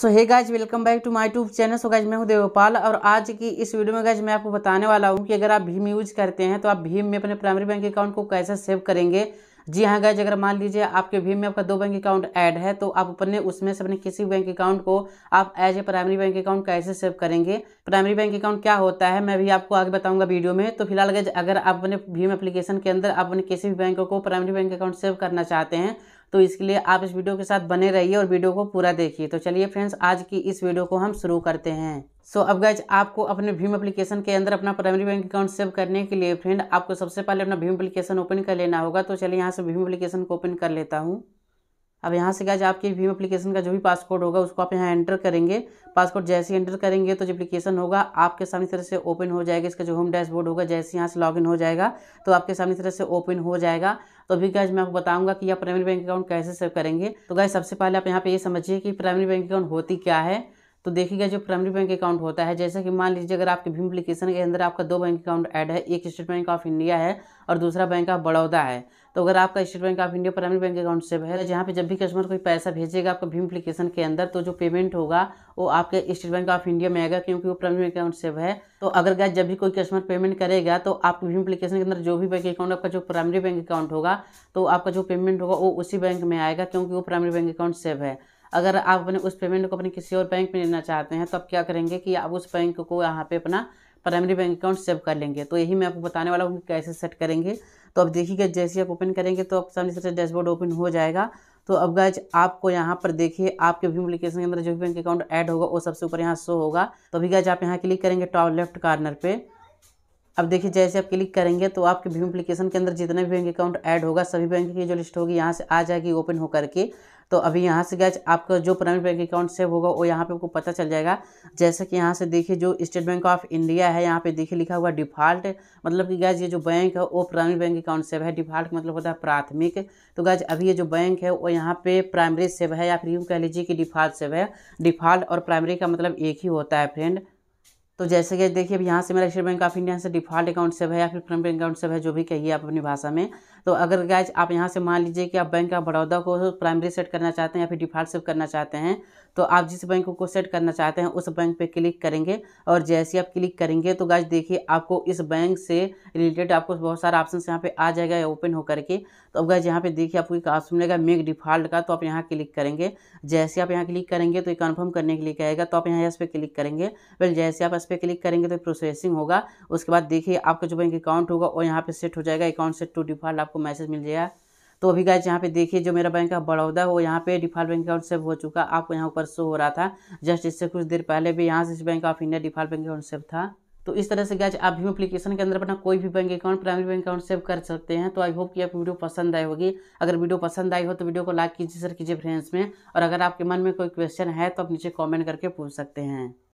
so hey guys welcome back to my tube channel so guys मैं हूँ देवपाल और आज की इस वीडियो में गाइज मैं आपको बताने वाला हूँ कि अगर आप भीम यूज करते हैं तो आप भीम में अपने प्राइमरी बैंक अकाउंट को कैसे सेव करेंगे जी हाँ गाइज अगर मान लीजिए आपके भीम में आपका दो बैंक अकाउंट ऐड है तो आप अपने उसमें से अपने किसी बैंक अकाउंट को आप as a primary bank account कैसे सेव करेंगे प्राइमरी बैंक अकाउंट क्या होता है मैं भी आपको आगे बताऊंगा वीडियो में तो फिलहाल गाइज अगर आप अपने भीम एप्लीकेशन के अंदर आप अपने किसी भी बैंक को प्राइमरी बैंक अकाउंट सेव करना चाहते हैं तो इसके लिए आप इस वीडियो के साथ बने रहिए और वीडियो को पूरा देखिए तो चलिए फ्रेंड्स आज की इस वीडियो को हम शुरू करते हैं सो so, अब गैज आपको अपने भीम एप्लीकेशन के अंदर अपना प्राइमरी बैंक अकाउंट सेव करने के लिए फ्रेंड आपको सबसे पहले अपना भीम एप्लीकेशन ओपन कर लेना होगा तो चलिए यहाँ से भीम एप्लीकेशन को ओपन कर लेता हूँ अब यहाँ से क्या आपके भीम एप्लीकेशन का जो भी पासकोड होगा उसको आप यहाँ एंटर करेंगे पासकोड जैसे ही एंटर करेंगे तो जो एप्लीकेशन होगा आपके सामने तरह से ओपन हो जाएगा इसका जो होम डैशबोर्ड होगा जैसे यहाँ से लॉगिन हो जाएगा तो आपके सामने तरह से ओपन हो जाएगा तो अभी गैज मैं आपको बताऊंगा कि आप प्राइमरी बैंक अकाउंट कैसे सेव करेंगे तो गाय सबसे पहले आप यहाँ पे ये समझिए कि प्राइमरी बैंक अकाउंट होती क्या है तो देखिएगा जो प्राइमरी बैंक अकाउंट होता है जैसे कि मान लीजिए अगर आपके भीम एप्लीकेशन के अंदर आपका दो बैंक अकाउंट ऐड है एक स्टेट बैंक ऑफ इंडिया है और दूसरा बैंक ऑफ बड़ौदा है तो अगर आपका State bank of India primary bank account से है जहाँ पे जब भी कस्टमर कोई पैसा भेजेगा आपका भीम एप्लीकेशन के अंदर तो जो पेमेंट होगा वो आपके स्टेट बैंक ऑफ इंडिया में आएगा क्योंकि वो प्राइमरी बैंक अकाउंट सेव है तो अगर गाय जब भी कोई कस्टमर पेमेंट करेगा तो आपके भीम एप्लीकेशन के अंदर जो भी बैंक अकाउंट आपका जो प्राइमरी बैंक अकाउंट होगा तो आपका जो पेमेंट होगा वो उसी बैंक में आएगा क्योंकि वो प्राइमरी बैंक अकाउंट सेव है अगर आप अपने उस पेमेंट को अपने किसी और बैंक में लेना चाहते हैं तो आप क्या करेंगे कि आप उस बैंक को यहाँ पे अपना प्राइमरी बैंक अकाउंट सेव कर लेंगे तो यही मैं आपको बताने वाला हूँ कि कैसे सेट करेंगे तो अब देखिएगा जैसे आप ओपन करेंगे तो आप सामने से डैशबोर्ड ओपन हो जाएगा तो अब गज आपको यहाँ पर देखिए आपके भीम एप्लीकेशन के अंदर जो भी बैंक अकाउंट ऐड होगा वो सबसे ऊपर यहाँ शो होगा तो अभी गज आप यहाँ क्लिक करेंगे टॉप लेफ्ट कार्नर पर अब देखिए जैसे आप क्लिक करेंगे तो आपके भीम एप्लीकेशन के अंदर जितने भी बैंक अकाउंट ऐड होगा सभी बैंक की जो लिस्ट होगी यहाँ से आ जाएगी ओपन होकर के तो अभी यहाँ से गैज आपका जो प्राइवेट बैंक अकाउंट सेव होगा वो यहाँ पे आपको पता चल जाएगा जैसे कि यहाँ से देखिए जो स्टेट बैंक ऑफ इंडिया है यहाँ पे देखिए लिखा हुआ डिफॉल्ट मतलब कि गैज ये जो बैंक है वो प्राइवेट बैंक अकाउंट सेव है डिफॉल्ट मतलब होता है प्राथमिक तो गैज अभी ये जो बैंक है वो यहाँ पे प्राइमरी सेव है या फिर यूँ कह लीजिए कि डिफॉल्ट सेव है डिफॉल्ट और प्राइमरी का मतलब एक ही होता है फ्रेंड तो जैसे कि देखिए अब यहाँ से मेरा स्टेट बैंक ऑफ इंडिया से डिफॉल्ट अकाउंट सेव है या फिर बैंक अकाउंट सेव है जो भी कहिए आप अपनी भाषा में तो अगर गैज आप यहाँ से मान लीजिए कि आप बैंक ऑफ बड़ौदा को प्राइमरी सेट करना चाहते हैं या फिर डिफॉल्ट सेव करना चाहते हैं तो आप जिस बैंक को सेट करना चाहते हैं उस बैंक पे क्लिक करेंगे और जैसे ही आप क्लिक करेंगे तो गैज देखिए आपको इस बैंक से रिलेटेड आपको बहुत सारा ऑप्शन यहाँ पर आ जाएगा ओपन होकर के तो अब गैज यहाँ पर देखिए आपको एक ऑप्शन मिलेगा मेक डिफॉल्ट का तो आप यहाँ क्लिक करेंगे जैसे आप यहाँ क्लिक करेंगे तो ये कन्फर्म करने के लिए कहेगा तो आप यहाँ इस पर क्लिक करेंगे वेल जैसे आप पे क्लिक करेंगे तो प्रोसेसिंग होगा उसके बाद देखिए आपका जो बैंक अकाउंट होगा वो यहाँ पे सेट हो जाएगा अकाउंट सेट टू डिफॉल्ट आपको मैसेज मिल जाएगा तो अभी गाय यहाँ पे देखिए जो मेरा बैंक ऑफ बड़ौदा वो यहाँ पे डिफॉल्ट बैंक अकाउंट सेव हो चुका आपको यहाँ ऊपर शो हो रहा था जस्ट इससे कुछ देर पहले भी यहाँ से bank of India default bank account save था तो इस तरह से गैज आप भी एप्लीकेशन के अंदर अपना कोई भी bank account primary bank account save कर सकते हैं तो आई होप कि आप वीडियो पसंद आई होगी अगर वीडियो पसंद आई हो तो वीडियो को लाइक कीजिए शेयर कीजिए फ्रेंड्स में और अगर आपके मन में कोई क्वेश्चन है तो आप नीचे कॉमेंट करके पूछ सकते हैं